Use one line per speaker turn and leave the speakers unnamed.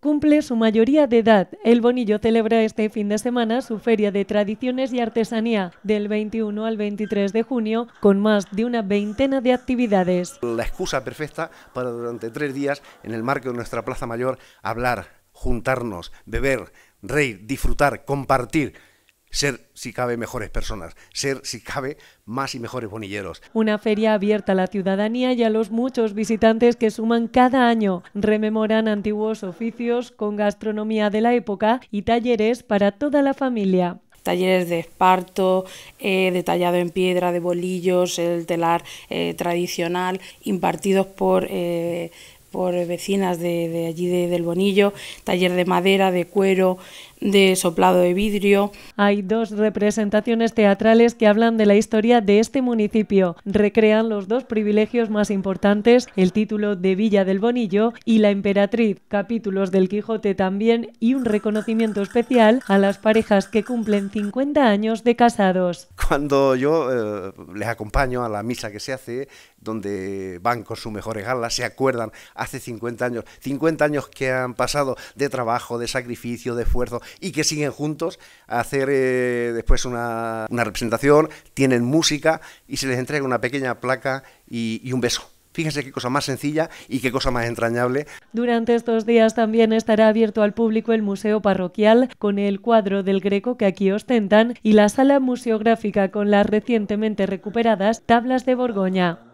cumple su mayoría de edad. El Bonillo celebra este fin de semana su Feria de Tradiciones y Artesanía del 21 al 23 de junio con más de una
veintena de actividades. La excusa perfecta para durante tres días en el marco de nuestra Plaza Mayor hablar, juntarnos, beber, reír, disfrutar, compartir ser, si cabe, mejores personas, ser, si cabe, más y mejores bonilleros.
Una feria abierta a la ciudadanía y a los muchos visitantes que suman cada año. Rememoran antiguos oficios con gastronomía de la época y talleres para toda la familia talleres de esparto, eh, detallado en piedra, de bolillos, el telar eh, tradicional, impartidos por eh, por vecinas de, allí de, del Bonillo, taller de madera, de cuero, de soplado de vidrio. Hay dos representaciones teatrales que hablan de la historia de este municipio. Recrean los dos privilegios más importantes, el título de Villa del Bonillo y La Emperatriz, capítulos del Quijote también y un reconocimiento especial a las parejas que cumplen 50 años de casados
cuando yo eh, les acompaño a la misa que se hace, donde van con sus mejores galas, se acuerdan hace 50 años, 50 años que han pasado de trabajo, de sacrificio, de esfuerzo y que siguen juntos a hacer eh, después una, representación, tienen música y se les entrega una pequeña placa y un beso. Fíjense qué cosa más sencilla y qué cosa más entrañable.
Durante estos días también estará abierto al público el Museo Parroquial con el cuadro del Greco que aquí ostentan y la sala museográfica con las recientemente recuperadas tablas de Borgoña.